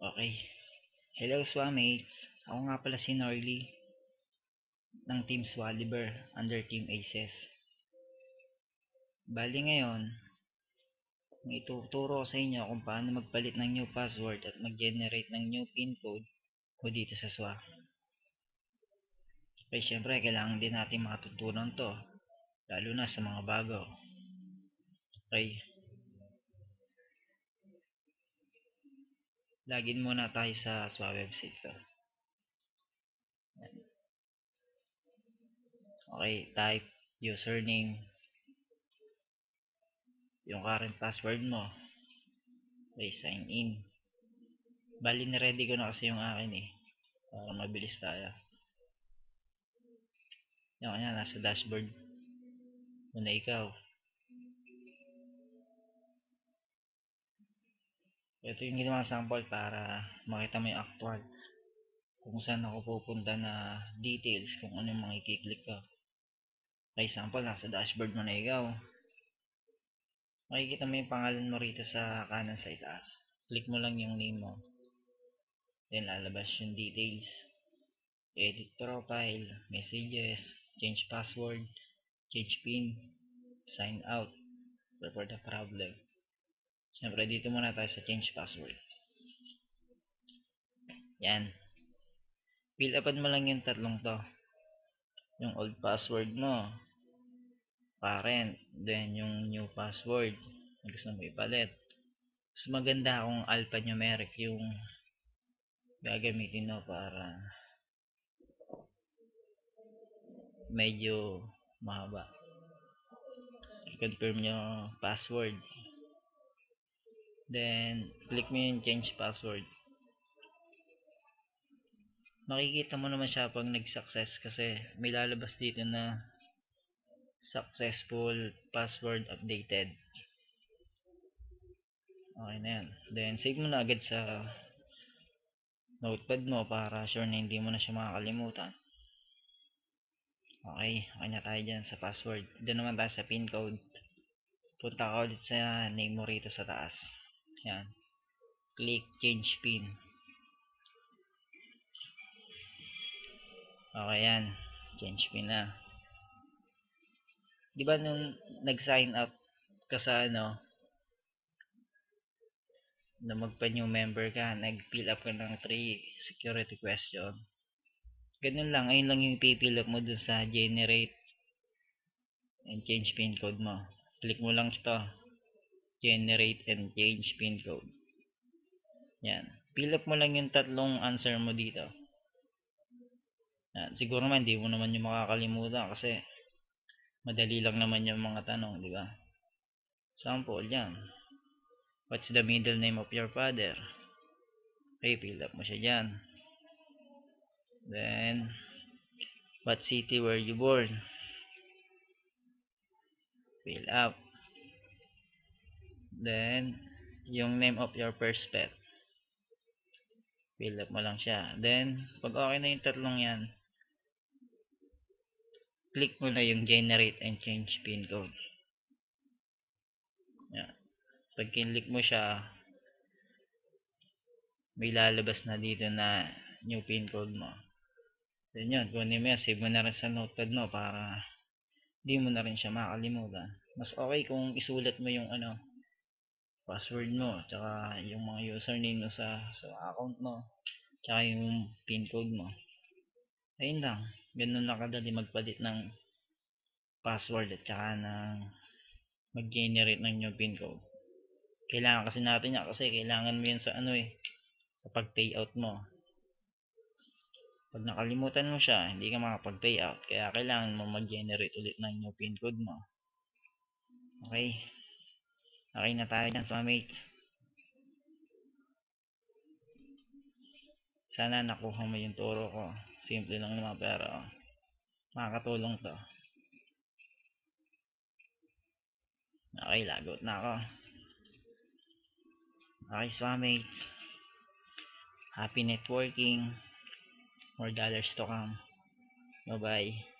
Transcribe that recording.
Okay. Hello Swamates. Ako nga pala si Norley ng Team Swaliber under Team Aces. Bali ngayon, ituturo ko sa inyo kung paano magpalit ng new password at mag-generate ng new pin code ko dito sa SWA. Pero syempre, kailangan din natin matutunan to, lalo na sa mga bago. Okay. login muna tayo sa SWA website ko. Okay, type username yung current password mo. Okay, sign in. Bali na ready ko na kasi yung akin eh. Para mabilis tayo. Yung kanya nasa dashboard. Muna ikaw. ito yung ginawa sample para makita mo yung actual kung saan ako pupunta na details kung ano yung mga i-click ko for example nasa dashboard mo na ikaw makikita mo yung pangalan mo rito sa kanan sa itaas click mo lang yung name mo then lalabas yung details edit profile messages change password change pin sign out report a problem Siyempre, dito muna tayo sa change password. Yan. Fill upan mo lang yung tatlong to. Yung old password mo. Parent. Then, yung new password. Gusto mo ipalit. Mas maganda kung alphanumeric yung gagamitin mo para medyo mahaba. I-confirm nyo password. Then, click mo yung change password. Makikita mo naman siya pag nag-success kasi may lalabas dito na successful password updated. Okay na yan. Then, save mo na agad sa notepad mo para sure na hindi mo na siya makakalimutan. Okay, okay na tayo dyan sa password. Doon naman tayo sa pin code. Punta ka ulit sa name mo rito sa taas. Yan. Click change pin. Okay yan. Change pin na. Di ba nung nag-sign up ka sa ano, na magpa-new member ka, nag-fill up ka ng 3 security question. Ganun lang, ayun lang yung pipill up mo dun sa generate and change pin code mo. Click mo lang ito generate and change pin code. Yan. Fill up mo lang yung tatlong answer mo dito. Yan. Siguro naman, hindi mo naman yung makakalimutan kasi madali lang naman yung mga tanong, di ba? Sample, yan. What's the middle name of your father? Okay, fill up mo siya dyan. Then, what city were you born? Fill up. Then, yung name of your first pet. Fill up mo lang siya. Then, pag okay na yung tatlong yan, click mo na yung generate and change pin code. Yan. Pag kinlik mo siya, may lalabas na dito na new pin code mo. Then yun, kunin mo yan, save mo na rin sa notepad mo para hindi mo na rin siya makalimutan. Mas okay kung isulat mo yung ano, password mo, tsaka yung mga username mo sa, sa account mo, tsaka yung pin code mo. Ayun lang, ganun lang kadali magpalit ng password at tsaka ng mag-generate ng new pin code. Kailangan kasi natin yan kasi kailangan mo yun sa ano eh, sa pag-payout mo. Pag nakalimutan mo siya, hindi ka makapag-payout. Kaya kailangan mo mag-generate ulit ng new pin code mo. Okay. Okay na tayo dyan sa mate. Sana nakuha mo yung turo ko. Simple lang naman pero makakatulong to. Okay, lagot na ako. Okay, swamate. Happy networking. More dollars to come. Bye-bye.